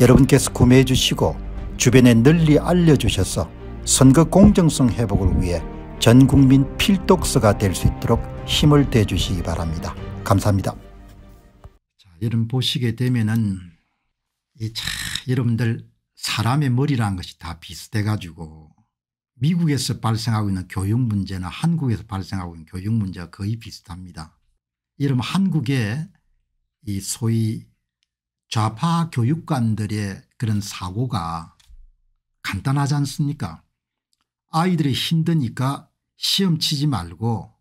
여러분께서 구매해 주시고 주변에 널리 알려주셔서 선거 공정성 회복을 위해 전국민 필독서가 될 수 있도록 힘을 대주시기 바랍니다. 감사합니다. 자, 여러분 보시게 되면은 이 차, 여러분들 사람의 머리라는 것이 다 비슷해 가지고 미국에서 발생하고 있는 교육 문제나 한국에서 발생하고 있는 교육 문제가 거의 비슷합니다. 이러면 한국의 이 소위 좌파 교육관들의 그런 사고가 간단하지 않습니까 아이들이 힘드니까 시험 치지 말고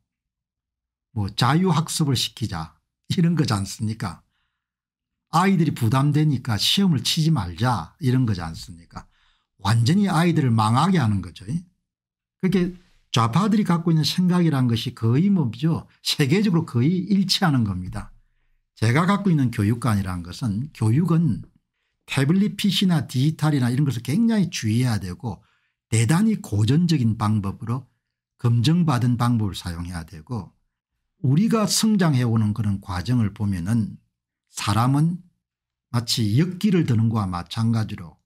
뭐 자유학습을 시키자 이런 거지 않습니까 아이들이 부담되니까 시험을 치지 말자 이런 거지 않습니까 완전히 아이들을 망하게 하는 거죠 그렇게 좌파들이 갖고 있는 생각이란 것이 거의 뭐, 뭐죠 세계적으로 거의 일치하는 겁니다 제가 갖고 있는 교육관이라는 것은 교육은 태블릿 PC나 디지털이나 이런 것을 굉장히 주의해야 되고 대단히 고전적인 방법으로 검증받은 방법을 사용해야 되고 우리가 성장해오는 그런 과정을 보면 은 사람은 마치 역기를 드는 것과 마찬가지로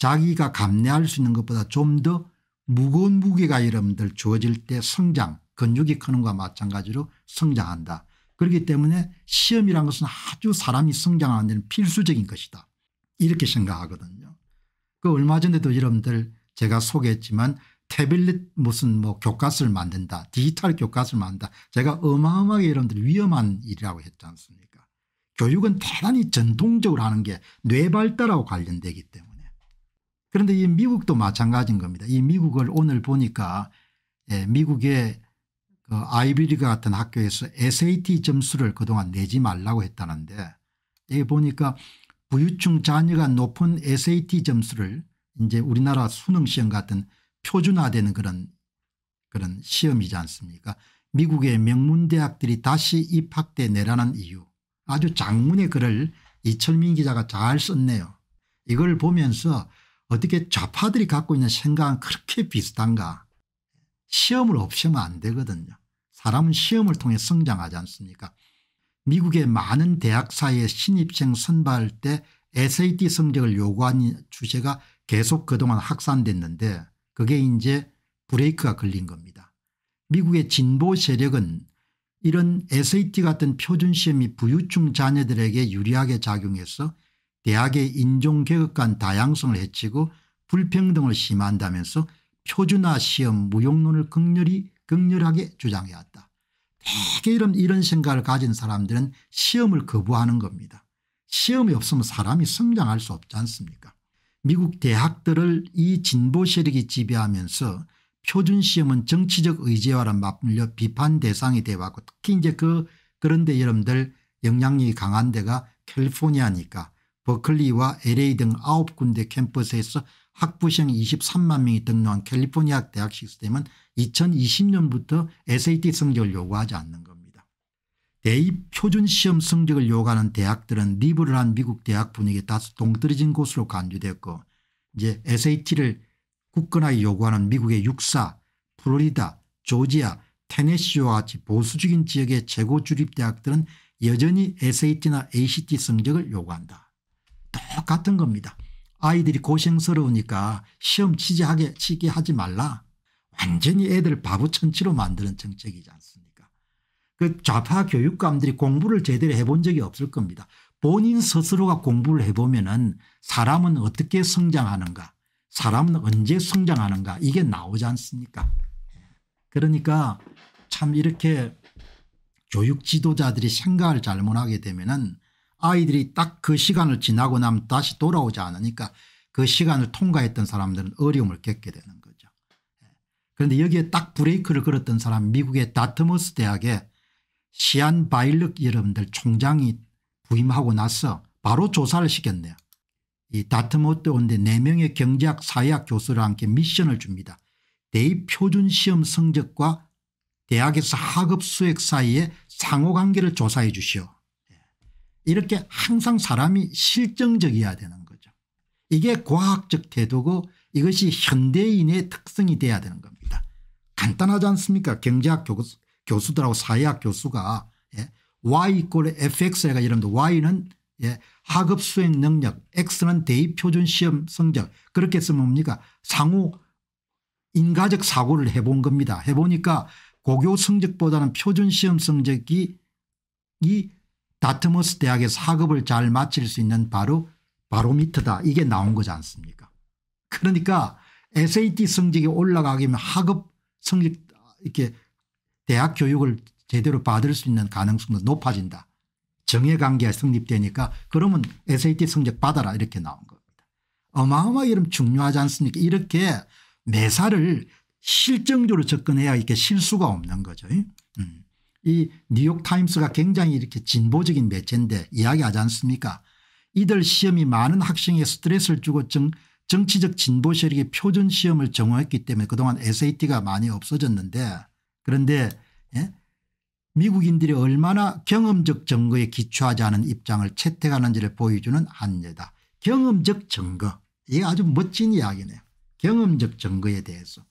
자기가 감내할 수 있는 것보다 좀 더 무거운 무게가 여러분들 주어질 때 성장 근육이 크는 것과 마찬가지로 성장한다. 그렇기 때문에 시험이란 것은 아주 사람이 성장하는 데는 필수적인 것이다 이렇게 생각하거든요. 그 얼마 전에도 여러분들 제가 소개했지만 태블릿 무슨 뭐 교과서를 만든다 디지털 교과서를 만든다 제가 어마어마하게 여러분들 위험한 일이라고 했지 않습니까 교육은 대단히 전통적으로 하는 게 뇌발달하고 관련되기 때문에 그런데 이 미국도 마찬가지인 겁니다 이 미국을 오늘 보니까 예, 미국의 그 아이비리그 같은 학교에서 SAT 점수를 그동안 내지 말라고 했다는데 여기 보니까 부유층 자녀가 높은 SAT 점수를 이제 우리나라 수능시험 같은 표준화되는 그런 그런 시험이지 않습니까 미국의 명문대학들이 다시 입학돼 내라는 이유 아주 장문의 글을 이철민 기자가 잘 썼네요. 이걸 보면서 어떻게 좌파들이 갖고 있는 생각은 그렇게 비슷한가 시험을 없애면안 되거든요. 사람은 시험을 통해 성장하지 않습니까 미국의 많은 대학사이에 신입생 선발할 때 SAT 성적을 요구하는 주제가 계속 그동안 확산됐는데 그게 이제 브레이크가 걸린 겁니다. 미국의 진보 세력은 이런 SAT 같은 표준시험이 부유층 자녀들에게 유리하게 작용해서 대학의 인종계급 간 다양성을 해치고 불평등을 심한다면서 표준화 시험 무용론을 극렬히 극렬하게 주장해왔다. 대개 이런, 이런 생각을 가진 사람들은 시험을 거부하는 겁니다. 시험이 없으면 사람이 성장할 수 없지 않습니까 미국 대학들을 이 진보 세력이 지배하면서 표준시험은 정치적 의제와는 맞물려 비판 대상이 되어왔고 특히 이제 그 그런데 여러분들 영향력이 강한 데가 캘리포니아니까 버클리와 LA 등 아홉 군데 캠퍼스에서 학부생 23만 명이 등록한 캘리포니아 대학 시스템은 2020년부터 SAT 성적을 요구하지 않는 겁니다. 대입 표준 시험 성적을 요구하는 대학들은 리브를 한 미국 대학 분위기에 다소 동떨어진 곳으로 간주되었고 이제 SAT를 굳건하게 요구하는 미국의 육사, 플로리다, 조지아, 테네시와 같이 보수적인 지역의 최고 주립 대학들은 여전히 SAT나 ACT 성적을 요구한다. 똑같은 겁니다. 아이들이 고생스러우니까 시험 치지 하게, 치게 하지 말라. 완전히 애들 바보 천치로 만드는 정책이지 않습니까? 그 좌파 교육감들이 공부를 제대로 해본 적이 없을 겁니다. 본인 스스로가 공부를 해보면은 사람은 어떻게 성장하는가, 사람은 언제 성장하는가 이게 나오지 않습니까? 그러니까 참 이렇게 교육 지도자들이 생각을 잘못하게 되면은 아이들이 딱 그 시간을 지나고 나면 다시 돌아오지 않으니까 그 시간을 통과했던 사람들은 어려움을 겪게 되는 거죠. 예. 그런데 여기에 딱 브레이크를 걸었던 사람 미국의 다트머스 대학의 시안 바일럭 여러분들 총장이 부임하고 나서 바로 조사를 시켰네요. 이 다트머스 온데 4명의 경제학 사회학 교수를 함께 미션을 줍니다. 대입 표준 시험 성적과 대학에서 학업 수액 사이의 상호관계를 조사해 주시오. 이렇게 항상 사람이 실정적이어야 되는 거죠. 이게 과학적 태도고 이것이 현대인의 특성이 돼야 되는 겁니다. 간단하지 않습니까 경제학 교수, 교수들하고 사회학 교수가 예, y 이꼴 fx 해가 이러면 y는 예, 학업 수행 능력 x는 대입 표준 시험 성적 그렇게 쓰면 뭡니까 상호 인과적 사고를 해본 겁니다. 해보니까 고교 성적보다는 표준 시험 성적이 이 다트머스 대학의 사급을 잘 마칠 수 있는 바로 바로미터다 이게 나온 거지 않습니까 그러니까 SAT 성적이 올라가기면 하급 성적 이렇게 대학 교육을 제대로 받을 수 있는 가능성도 높아진다. 정해관계가 성립되니까 그러면 SAT 성적 받아라 이렇게 나온 겁니다. 어마어마하게 이름 중요하지 않습니까 이렇게 매사를 실정적으로 접근해야 이렇게 실수가 없는 거죠. 음. 이 뉴욕타임스가 굉장히 이렇게 진보적인 매체인데 이야기하지 않습니까 이들 시험이 많은 학생에 스트레스를 주고 정, 정치적 진보 세력의 표준 시험을 정화했기 때문에 그동안 SAT가 많이 없어졌는데 그런데 예? 미국인들이 얼마나 경험적 증거에 기초하지 않은 입장을 채택하는지를 보여주는 한예다. 경험적 증거 이게 아주 멋진 이야기네요. 경험적 증거에 대해서.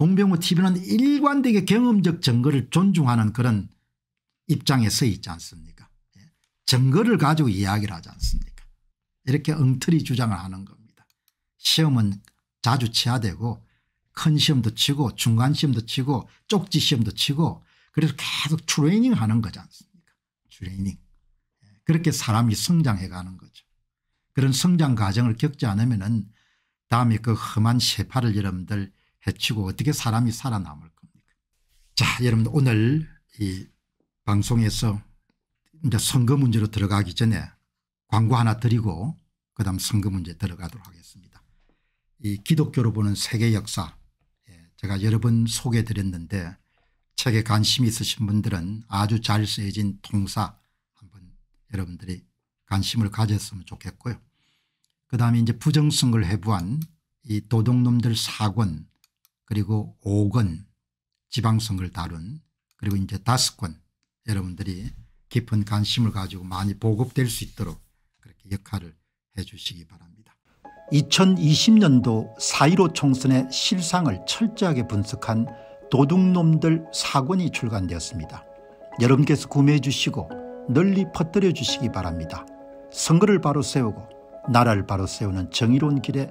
공병호 tv는 일관되게 경험적 증거를 존중하는 그런 입장에 서 있지 않습니까 예. 증거를 가지고 이야기를 하지 않습니까 이렇게 엉터리 주장을 하는 겁니다 시험은 자주 치야 되고 큰 시험도 치고 중간 시험도 치고 쪽지 시험도 치고 그래서 계속 트레이닝 하는 거지 않습니까 트레이닝 예. 그렇게 사람이 성장해 가는 거죠 그런 성장 과정을 겪지 않으면 은 다음에 그 험한 세파를 여러분들 해치고 어떻게 사람이 살아남을 겁니까 자 여러분 오늘 이 방송에서 이제 선거 문제로 들어가기 전에 광고 하나 드리고 그다음 선거 문제 들어가도록 하겠습니다. 이 기독교로 보는 세계 역사 예, 제가 여러 번소개 드렸는데 책에 관심 있으신 분들은 아주 잘 쓰여진 통사 한번 여러분들이 관심을 가졌으면 좋겠고요. 그다음에 이제 부정선거 해부한 이 도둑놈들 사권 그리고 5권 지방선거를 다룬 그리고 이제 5권 여러분들이 깊은 관심을 가지고 많이 보급될 수 있도록 그렇게 역할을 해 주시기 바랍니다. 2020년도 4.15 총선의 실상을 철저하게 분석한 도둑놈들 사권이 출간되었습니다. 여러분께서 구매해 주시고 널리 퍼뜨려 주시기 바랍니다. 선거를 바로 세우고 나라를 바로 세우는 정의로운 길에